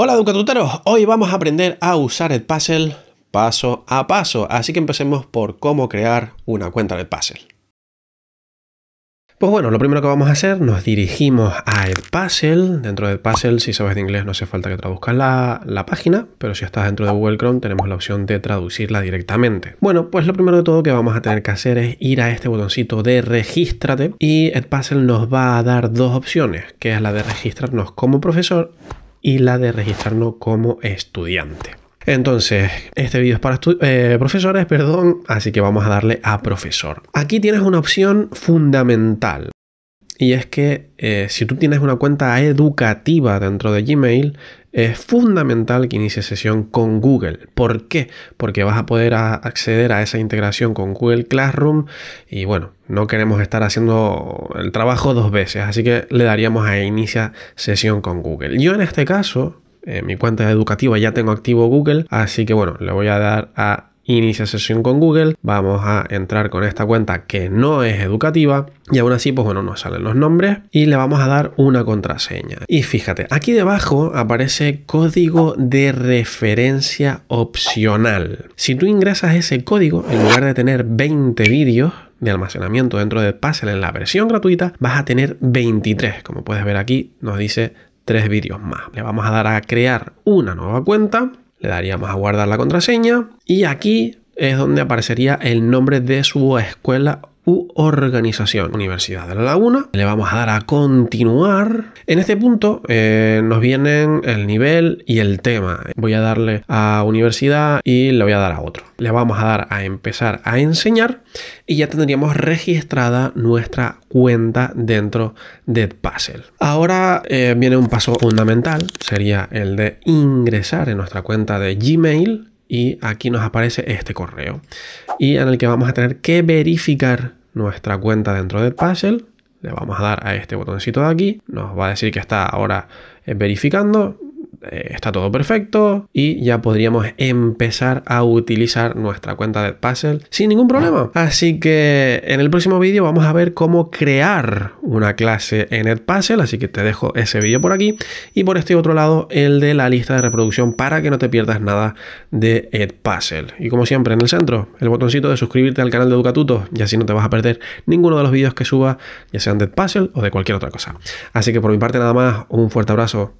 Hola educatuteros. hoy vamos a aprender a usar el paso a paso, así que empecemos por cómo crear una cuenta de Edpuzzle. Pues bueno, lo primero que vamos a hacer, nos dirigimos a el Dentro de Edpuzzle, si sabes de inglés, no hace falta que traduzcas la, página, pero si estás dentro de Google Chrome, tenemos la opción de traducirla directamente. Bueno, pues lo primero de todo que vamos a tener que hacer es ir a este botoncito de Regístrate y el nos va a dar dos opciones, que es la de registrarnos como profesor y la de registrarnos como estudiante. Entonces, este vídeo es para eh, profesores, perdón, así que vamos a darle a profesor. Aquí tienes una opción fundamental y es que eh, si tú tienes una cuenta educativa dentro de Gmail, es fundamental que inicie sesión con Google. ¿Por qué? Porque vas a poder acceder a esa integración con Google Classroom y bueno, no queremos estar haciendo el trabajo dos veces, así que le daríamos a inicia sesión con Google. Yo en este caso, eh, mi cuenta educativa ya tengo activo Google, así que bueno, le voy a dar a inicia sesión con Google, vamos a entrar con esta cuenta que no es educativa y aún así pues bueno nos salen los nombres y le vamos a dar una contraseña. Y fíjate, aquí debajo aparece código de referencia opcional. Si tú ingresas ese código, en lugar de tener 20 vídeos, de almacenamiento dentro de Puzzle en la versión gratuita, vas a tener 23. Como puedes ver aquí, nos dice 3 vídeos más. Le vamos a dar a crear una nueva cuenta le daríamos a guardar la contraseña y aquí es donde aparecería el nombre de su escuela organización. Universidad de La Laguna. Le vamos a dar a continuar. En este punto eh, nos vienen el nivel y el tema. Voy a darle a universidad y le voy a dar a otro. Le vamos a dar a empezar a enseñar y ya tendríamos registrada nuestra cuenta dentro de Puzzle. Ahora eh, viene un paso fundamental, sería el de ingresar en nuestra cuenta de Gmail y aquí nos aparece este correo y en el que vamos a tener que verificar nuestra cuenta dentro de Puzzle, Le vamos a dar a este botoncito de aquí. Nos va a decir que está ahora eh, verificando. Eh, está todo perfecto y ya podríamos empezar a utilizar nuestra cuenta de Puzzle sin ningún problema. Así que en el próximo vídeo vamos a ver cómo crear una clase en Edpuzzle. así que te dejo ese vídeo por aquí y por este otro lado el de la lista de reproducción para que no te pierdas nada de Edpuzzle. Y como siempre en el centro, el botoncito de suscribirte al canal de Educatuto y así no te vas a perder ninguno de los vídeos que suba, ya sean de Puzzle o de cualquier otra cosa. Así que por mi parte nada más, un fuerte abrazo.